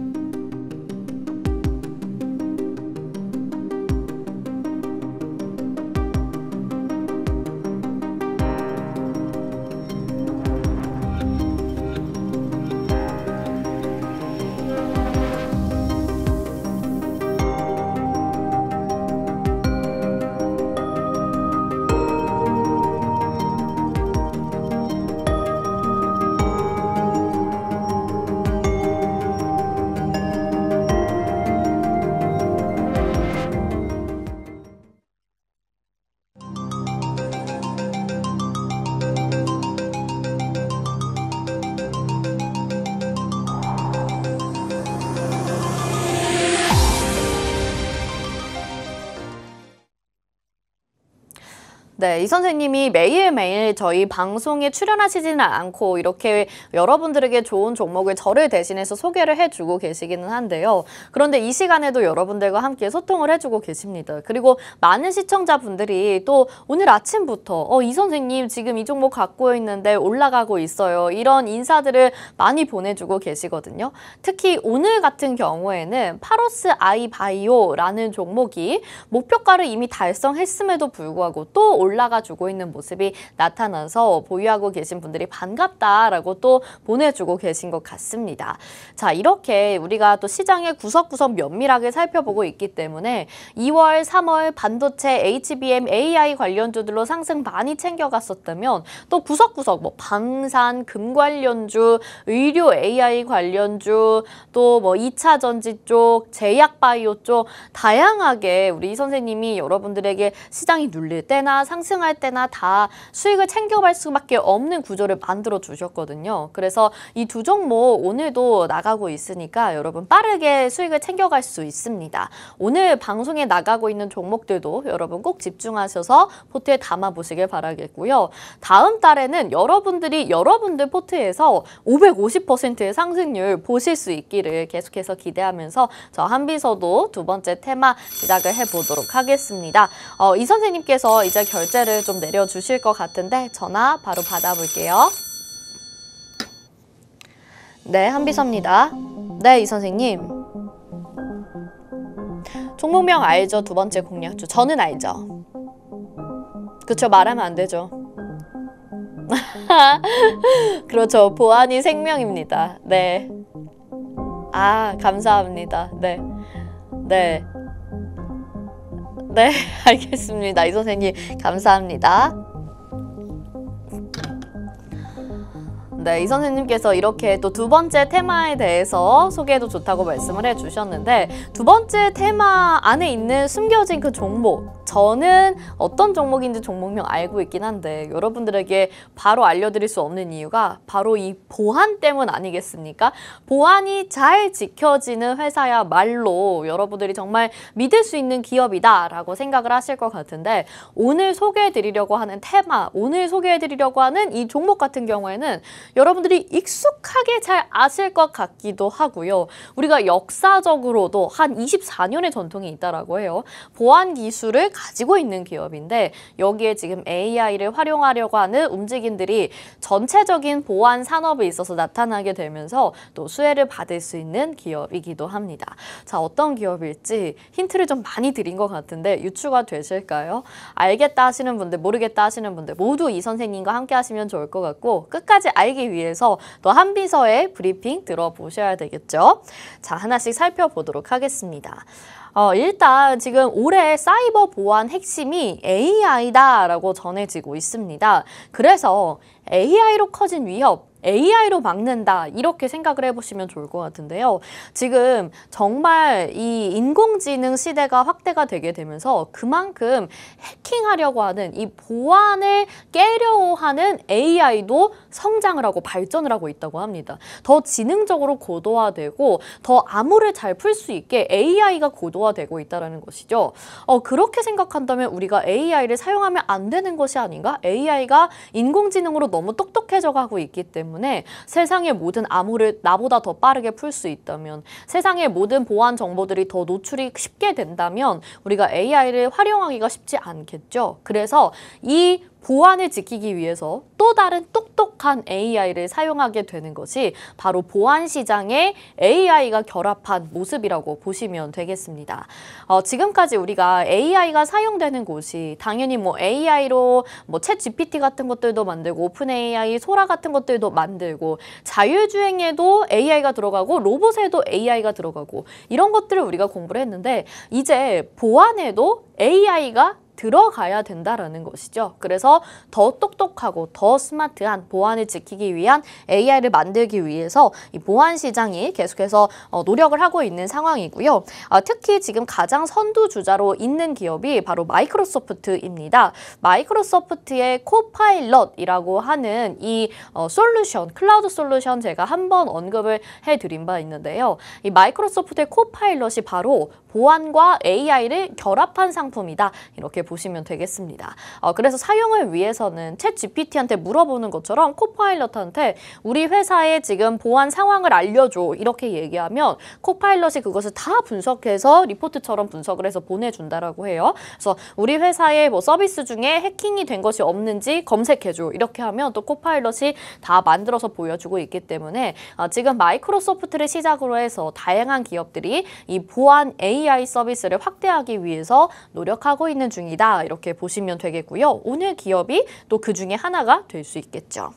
네, 이 선생님이 매일매일 저희 방송에 출연하시지는 않고 이렇게 여러분들에게 좋은 종목을 저를 대신해서 소개를 해주고 계시기는 한데요. 그런데 이 시간에도 여러분들과 함께 소통을 해주고 계십니다. 그리고 많은 시청자분들이 또 오늘 아침부터 어, 이 선생님 지금 이 종목 갖고 있는데 올라가고 있어요. 이런 인사들을 많이 보내주고 계시거든요. 특히 오늘 같은 경우에는 파로스 아이바이오라는 종목이 목표가를 이미 달성했음에도 불구하고 또 올라 올라가 주고 있는 모습이 나타나서 보유하고 계신 분들이 반갑다라고 또 보내주고 계신 것 같습니다. 자 이렇게 우리가 또 시장의 구석구석 면밀하게 살펴보고 있기 때문에 2월, 3월 반도체, HBM, AI 관련주들로 상승 많이 챙겨갔었다면 또 구석구석 뭐 방산, 금 관련주, 의료 AI 관련주 또뭐 2차 전지 쪽, 제약 바이오 쪽 다양하게 우리 선생님이 여러분들에게 시장이 눌릴 때나 상승 상승할 때나 다 수익을 챙겨갈 수밖에 없는 구조를 만들어 주셨거든요. 그래서 이 두 종목 오늘도 나가고 있으니까 여러분 빠르게 수익을 챙겨갈 수 있습니다. 오늘 방송에 나가고 있는 종목들도 여러분 꼭 집중하셔서 포트에 담아보시길 바라겠고요. 다음 달에는 여러분들이 여러분들 포트에서 550%의 상승률 보실 수 있기를 계속해서 기대하면서 저 한비서도 두 번째 테마 시작을 해보도록 하겠습니다. 어, 이 선생님께서 이제 결제 문제를 좀 내려주실 것 같은데 전화 바로 받아볼게요. 네, 한비서입니다. 네, 이 선생님. 종목명 알죠? 두 번째 공략주. 저는 알죠. 그쵸, 말하면 안 되죠. *laughs* 그렇죠. 보안이 생명입니다. 네. 아, 감사합니다. 네. 네. 네, *laughs* 알겠습니다. 이 선생님, 감사합니다. 네, 이 선생님께서 이렇게 또 두 번째 테마에 대해서 소개해도 좋다고 말씀을 해주셨는데 두 번째 테마 안에 있는 숨겨진 그 정보 저는 어떤 종목인지 종목명 알고 있긴 한데 여러분들에게 바로 알려드릴 수 없는 이유가 바로 이 보안 때문 아니겠습니까? 보안이 잘 지켜지는 회사야 말로 여러분들이 정말 믿을 수 있는 기업이다 라고 생각을 하실 것 같은데 오늘 소개해드리려고 하는 테마, 오늘 소개해드리려고 하는 이 종목 같은 경우에는 여러분들이 익숙하게 잘 아실 것 같기도 하고요. 우리가 역사적으로도 한 24년의 전통이 있다라고 해요. 보안 기술을 가지고 있는 기업인데 여기에 지금 AI를 활용하려고 하는 움직임들이 전체적인 보안 산업에 있어서 나타나게 되면서 또 수혜를 받을 수 있는 기업이기도 합니다. 자, 어떤 기업일지 힌트를 좀 많이 드린 것 같은데 유추가 되실까요? 알겠다 하시는 분들, 모르겠다 하시는 분들 모두 이 선생님과 함께 하시면 좋을 것 같고 끝까지 알기 위해서 또 한비서의 브리핑 들어보셔야 되겠죠? 자, 하나씩 살펴보도록 하겠습니다. 어, 일단 지금 올해 사이버 보안 핵심이 AI다라고 전해지고 있습니다. 그래서 AI로 커진 위협, AI로 막는다 이렇게 생각을 해보시면 좋을 것 같은데요. 지금 정말 이 인공지능 시대가 확대가 되게 되면서 그만큼 해킹하려고 하는 이 보안을 깨려고 하는 AI도 성장을 하고 발전을 하고 있다고 합니다. 더 지능적으로 고도화되고 더 암호를 잘 풀 수 있게 AI가 고도화되고 있다는 것이죠. 어, 그렇게 생각한다면 우리가 AI를 사용하면 안 되는 것이 아닌가? AI가 인공지능으로 너무 똑똑해져 가고 있기 때문에 때문에 세상의 모든 암호를 나보다 더 빠르게 풀 수 있다면 세상의 모든 보안 정보들이 더 노출이 쉽게 된다면 우리가 AI를 활용하기가 쉽지 않겠죠. 그래서 이 보안을 지키기 위해서 또 다른 똑똑한 AI를 사용하게 되는 것이 바로 보안 시장에 AI가 결합한 모습이라고 보시면 되겠습니다. 어, 지금까지 우리가 AI가 사용되는 곳이 당연히 뭐 AI로 뭐챗 GPT 같은 것들도 만들고 오픈 AI, 소라 같은 것들도 만들고 자율주행에도 AI가 들어가고 로봇에도 AI가 들어가고 이런 것들을 우리가 공부를 했는데 이제 보안에도 AI가 들어가야 된다라는 것이죠. 그래서 더 똑똑하고 더 스마트한 보안을 지키기 위한 AI를 만들기 위해서 이 보안 시장이 계속해서 어, 노력을 하고 있는 상황이고요. 아, 특히 지금 가장 선두주자로 있는 기업이 바로 마이크로소프트입니다. 마이크로소프트의 코파일럿이라고 하는 이 어, 솔루션, 클라우드 솔루션 제가 한 번 언급을 해드린 바 있는데요. 이 마이크로소프트의 코파일럿이 바로 보안과 AI를 결합한 상품이다. 이렇게 보시면 되겠습니다. 어, 그래서 사용을 위해서는 챗 GPT한테 물어보는 것처럼 코파일럿한테 우리 회사의 지금 보안 상황을 알려줘 이렇게 얘기하면 코파일럿이 그것을 다 분석해서 리포트처럼 분석을 해서 보내준다라고 해요. 그래서 우리 회사의 뭐 서비스 중에 해킹이 된 것이 없는지 검색해줘 이렇게 하면 또 코파일럿이 다 만들어서 보여주고 있기 때문에 어, 지금 마이크로소프트를 시작으로 해서 다양한 기업들이 이 보안 AI 서비스를 확대하기 위해서 노력하고 있는 중이에요. 이 이렇게 보시면 되겠고요. 오늘 기업이 또 그 중에 하나가 될 수 있겠죠.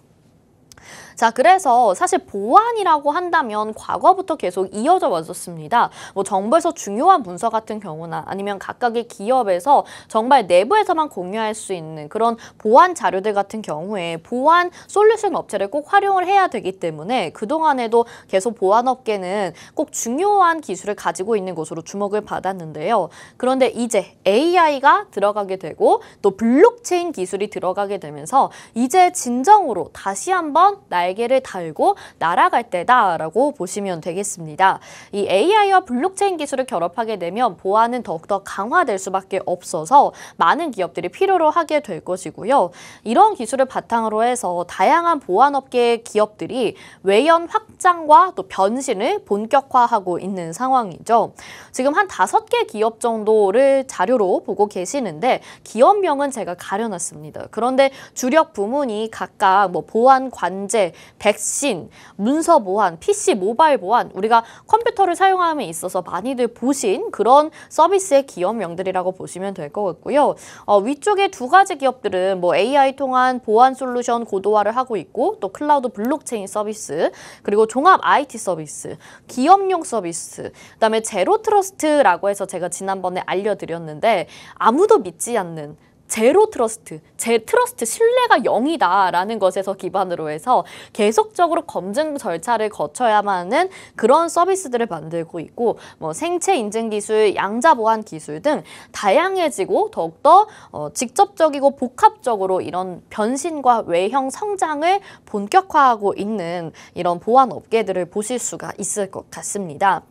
자, 그래서 사실 보안이라고 한다면 과거부터 계속 이어져 왔었습니다. 뭐 정부에서 중요한 문서 같은 경우나 아니면 각각의 기업에서 정말 내부에서만 공유할 수 있는 그런 보안 자료들 같은 경우에 보안 솔루션 업체를 꼭 활용을 해야 되기 때문에 그동안에도 계속 보안 업계는 꼭 중요한 기술을 가지고 있는 것으로 주목을 받았는데요. 그런데 이제 AI가 들어가게 되고 또 블록체인 기술이 들어가게 되면서 이제 진정으로 다시 한번 날 날개를 달고 날아갈 때다라고 보시면 되겠습니다. 이 AI와 블록체인 기술을 결합하게 되면 보안은 더욱더 강화될 수밖에 없어서 많은 기업들이 필요로 하게 될 것이고요. 이런 기술을 바탕으로 해서 다양한 보안업계의 기업들이 외연 확장과 또 변신을 본격화하고 있는 상황이죠. 지금 한 다섯 개 기업 정도를 자료로 보고 계시는데 기업명은 제가 가려놨습니다. 그런데 주력 부문이 각각 뭐 보안 관제, 백신, 문서 보안, PC 모바일 보안 우리가 컴퓨터를 사용함에 있어서 많이들 보신 그런 서비스의 기업명들이라고 보시면 될 것 같고요. 어, 위쪽에 두 가지 기업들은 뭐 AI 통한 보안 솔루션 고도화를 하고 있고 또 클라우드 블록체인 서비스 그리고 종합 IT 서비스, 기업용 서비스 그다음에 제로 트러스트라고 해서 제가 지난번에 알려드렸는데 아무도 믿지 않는 제로 트러스트, 제 트러스트 신뢰가 0이다라는 것에서 기반으로 해서 계속적으로 검증 절차를 거쳐야만 은 그런 서비스들을 만들고 있고 뭐 생체 인증 기술, 양자 보안 기술 등 다양해지고 더욱더 어, 직접적이고 복합적으로 이런 변신과 외형 성장을 본격화하고 있는 이런 보안 업계들을 보실 수가 있을 것 같습니다.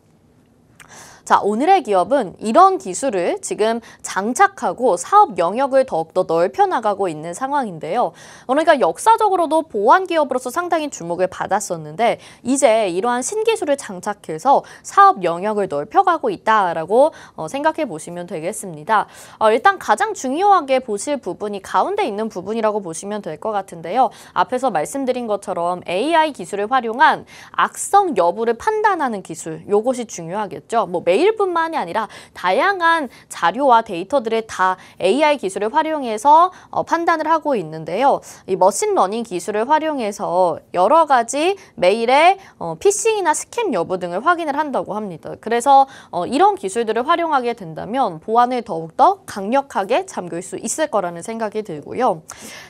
자, 오늘의 기업은 이런 기술을 지금 장착하고 사업 영역을 더욱더 넓혀 나가고 있는 상황인데요. 그러니까 역사적으로도 보안 기업으로서 상당히 주목을 받았었는데 이제 이러한 신기술을 장착해서 사업 영역을 넓혀가고 있다라고 어, 생각해 보시면 되겠습니다. 어, 일단 가장 중요하게 보실 부분이 가운데 있는 부분이라고 보시면 될 것 같은데요. 앞에서 말씀드린 것처럼 AI 기술을 활용한 악성 여부를 판단하는 기술, 요것이 중요하겠죠. 뭐 메일뿐만이 아니라 다양한 자료와 데이터들을 다 AI 기술을 활용해서 어, 판단을 하고 있는데요. 이 머신러닝 기술을 활용해서 여러 가지 메일의 어, 피싱이나 스캠 여부 등을 확인을 한다고 합니다. 그래서 어, 이런 기술들을 활용하게 된다면 보안을 더욱더 강력하게 잠글 수 있을 거라는 생각이 들고요.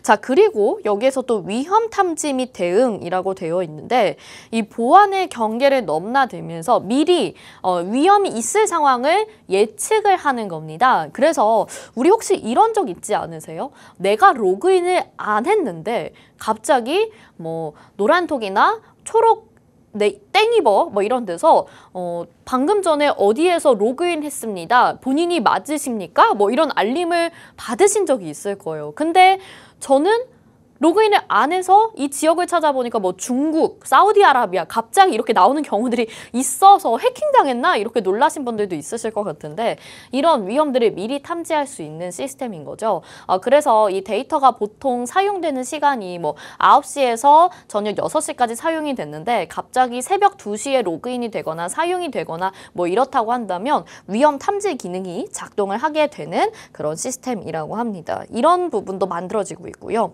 자 그리고 여기에서 또 위험 탐지 및 대응이라고 되어 있는데 이 보안의 경계를 넘나들면서 미리 어, 위험이 있을 상황을 예측을 하는 겁니다. 그래서 우리 혹시 이런 적 있지 않으세요? 내가 로그인을 안 했는데 갑자기 뭐 노란톡이나 초록 네, 땡이버 뭐 이런 데서 어, 방금 전에 어디에서 로그인 했습니다. 본인이 맞으십니까? 뭐 이런 알림을 받으신 적이 있을 거예요. 근데 저는 로그인을 안 해서 이 지역을 찾아보니까 뭐 중국, 사우디아라비아 갑자기 이렇게 나오는 경우들이 있어서 해킹당했나 이렇게 놀라신 분들도 있으실 것 같은데 이런 위험들을 미리 탐지할 수 있는 시스템인 거죠. 어, 그래서 이 데이터가 보통 사용되는 시간이 뭐 9시에서 저녁 6시까지 사용이 됐는데 갑자기 새벽 2시에 로그인이 되거나 사용이 되거나 뭐 이렇다고 한다면 위험 탐지 기능이 작동을 하게 되는 그런 시스템이라고 합니다. 이런 부분도 만들어지고 있고요.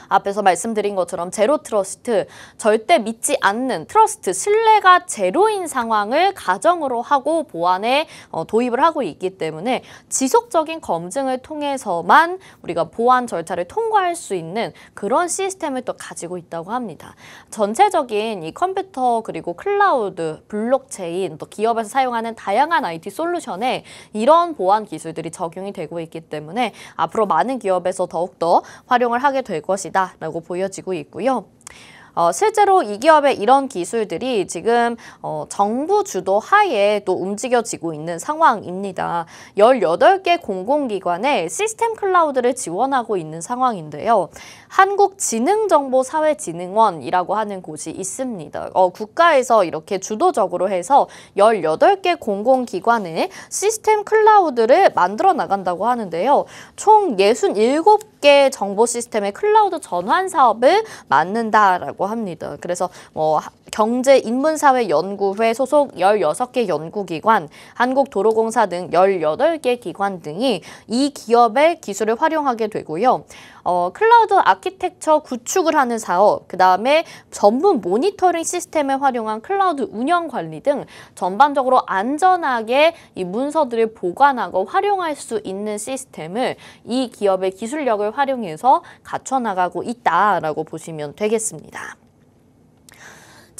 앞에서 말씀드린 것처럼 제로 트러스트, 절대 믿지 않는 트러스트, 신뢰가 제로인 상황을 가정으로 하고 보안에 어, 도입을 하고 있기 때문에 지속적인 검증을 통해서만 우리가 보안 절차를 통과할 수 있는 그런 시스템을 또 가지고 있다고 합니다. 전체적인 이 컴퓨터 그리고 클라우드, 블록체인, 또 기업에서 사용하는 다양한 IT 솔루션에 이런 보안 기술들이 적용이 되고 있기 때문에 앞으로 많은 기업에서 더욱더 활용을 하게 될 것이다. 있다라고 보여지고 있고요. 어, 실제로 이 기업의 이런 기술들이 지금 어, 정부 주도 하에 또 움직여지고 있는 상황입니다. 1 8개 공공기관에 시스템 클라우드를 지원하고 있는 상황인데요. 한국지능정보사회진흥원이라고 하는 곳이 있습니다. 어, 국가에서 이렇게 주도적으로 해서 18개 공공기관의 시스템 클라우드를 만들어 나간다고 하는데요. 총 67개 정보 시스템의 클라우드 전환 사업을 맡는다라고 합니다. 그래서 뭐 경제 인문사회 연구회 소속 16개 연구기관, 한국도로공사 등 18개 기관 등이 이 기업의 기술을 활용하게 되고요. 어, 클라우드 아키텍처 구축을 하는 사업, 그 다음에 전문 모니터링 시스템을 활용한 클라우드 운영 관리 등 전반적으로 안전하게 이 문서들을 보관하고 활용할 수 있는 시스템을 이 기업의 기술력을 활용해서 갖춰나가고 있다라고 보시면 되겠습니다.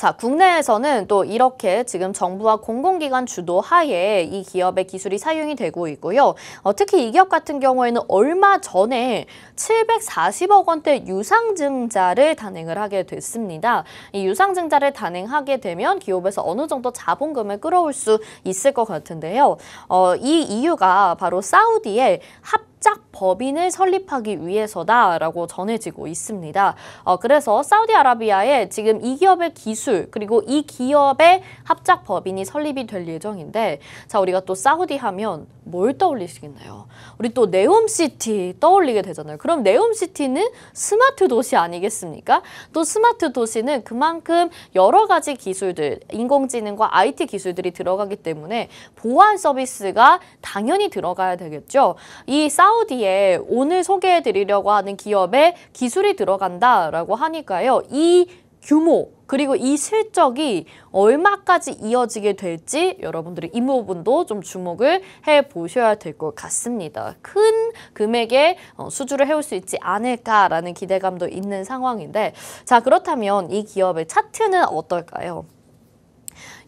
자, 국내에서는 또 이렇게 지금 정부와 공공기관 주도 하에 이 기업의 기술이 사용이 되고 있고요. 어, 특히 이 기업 같은 경우에는 얼마 전에 740억 원대 유상증자를 단행을 하게 됐습니다. 이 유상증자를 단행하게 되면 기업에서 어느 정도 자본금을 끌어올 수 있을 것 같은데요. 어, 이 이유가 바로 사우디의 합작 법인을 설립하기 위해서다라고 전해지고 있습니다. 어, 그래서 사우디아라비아에 지금 이 기업의 기술 그리고 이 기업의 합작 법인이 설립이 될 예정인데 자 우리가 또 사우디 하면 뭘 떠올리시겠나요? 우리 또 네옴시티 떠올리게 되잖아요. 그럼 네옴시티는 스마트 도시 아니겠습니까? 또 스마트 도시는 그만큼 여러 가지 기술들 인공지능과 IT 기술들이 들어가기 때문에 보안 서비스가 당연히 들어가야 되겠죠. 이 사우디 사이에 오늘 소개해 드리려고 하는 기업에 기술이 들어간다라고 하니까요. 이 규모 그리고 이 실적이 얼마까지 이어지게 될지 여러분들이 이 부분도 좀 주목을 해보셔야 될 것 같습니다. 큰 금액의 어, 수주를 해올 수 있지 않을까라는 기대감도 있는 상황인데 자 그렇다면 이 기업의 차트는 어떨까요?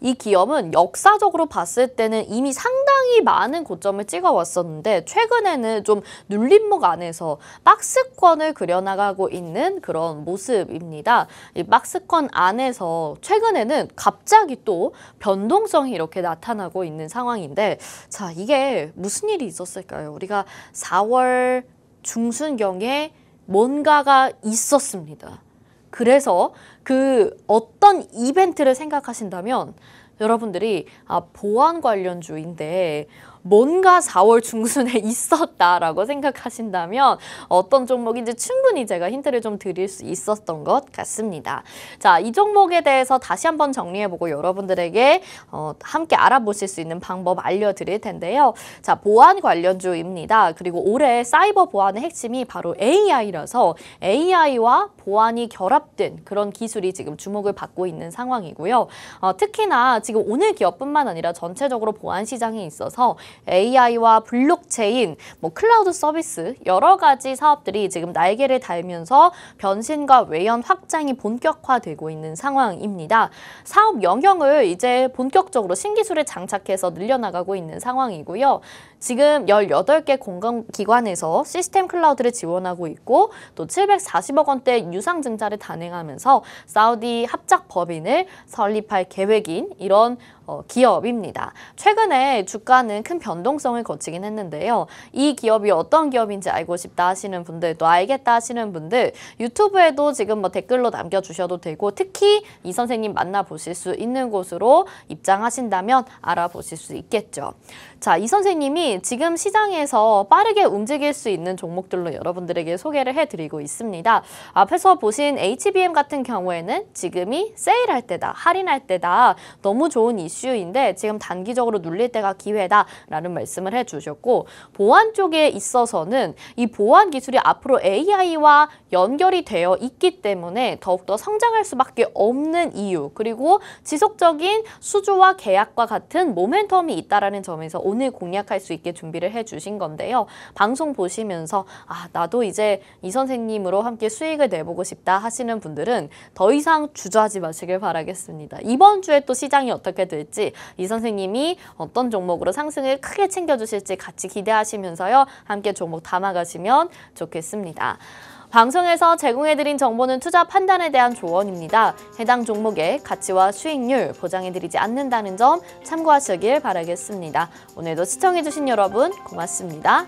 이 기업은 역사적으로 봤을 때는 이미 상당히 많은 고점을 찍어왔었는데 최근에는 좀 눌림목 안에서 박스권을 그려나가고 있는 그런 모습입니다. 이 박스권 안에서 최근에는 갑자기 또 변동성이 이렇게 나타나고 있는 상황인데 자 이게 무슨 일이 있었을까요? 우리가 4월 중순경에 뭔가가 있었습니다. 그래서 그 어떤 이벤트를 생각하신다면 여러분들이 아, 보안 관련주인데 뭔가 4월 중순에 *laughs* 있었다라고 생각하신다면 어떤 종목인지 충분히 제가 힌트를 좀 드릴 수 있었던 것 같습니다. 자, 이 종목에 대해서 다시 한번 정리해보고 여러분들에게 어, 함께 알아보실 수 있는 방법 알려드릴 텐데요. 자, 보안 관련주입니다. 그리고 올해 사이버 보안의 핵심이 바로 AI라서 AI와 보안이 결합된 그런 기술이 지금 주목을 받고 있는 상황이고요. 어, 특히나 지금 오늘 기업뿐만 아니라 전체적으로 보안 시장에 있어서 AI와 블록체인, 뭐 클라우드 서비스 여러 가지 사업들이 지금 날개를 달면서 변신과 외연 확장이 본격화되고 있는 상황입니다. 사업 영역을 이제 본격적으로 신기술에 장착해서 늘려나가고 있는 상황이고요. 지금 18개 공공기관에서 시스템 클라우드를 지원하고 있고 또 740억 원대 유상 증자를 단행하면서 사우디 합작 법인을 설립할 계획인 이런 어, 기업입니다. 최근에 주가는 큰 변동성을 거치긴 했는데요. 이 기업이 어떤 기업인지 알고 싶다 하시는 분들 또 알겠다 하시는 분들 유튜브에도 지금 뭐 댓글로 남겨주셔도 되고 특히 이 선생님 만나보실 수 있는 곳으로 입장하신다면 알아보실 수 있겠죠. 자, 이 선생님이 지금 시장에서 빠르게 움직일 수 있는 종목들로 여러분들에게 소개를 해드리고 있습니다. 앞에서 보신 HBM 같은 경우에는 지금이 세일할 때다, 할인할 때다, 너무 좋은 이슈인데 지금 단기적으로 눌릴 때가 기회다라는 말씀을 해주셨고 보안 쪽에 있어서는 이 보안 기술이 앞으로 AI와 연결이 되어 있기 때문에 더욱더 성장할 수밖에 없는 이유 그리고 지속적인 수주와 계약과 같은 모멘텀이 있다라는 점에서 오늘 공략할 수 있게 준비를 해주신 건데요. 방송 보시면서 아 나도 이제 이 선생님으로 함께 수익을 내보고 싶다 하시는 분들은 더 이상 주저하지 마시길 바라겠습니다. 이번 주에 또 시장이 어떻게 될지 이 선생님이 어떤 종목으로 상승을 크게 챙겨주실지 같이 기대하시면서요. 함께 종목 담아가시면 좋겠습니다. 방송에서 제공해드린 정보는 투자 판단에 대한 조언입니다. 해당 종목의 가치와 수익률 보장해드리지 않는다는 점 참고하시길 바라겠습니다. 오늘도 시청해주신 여러분 고맙습니다.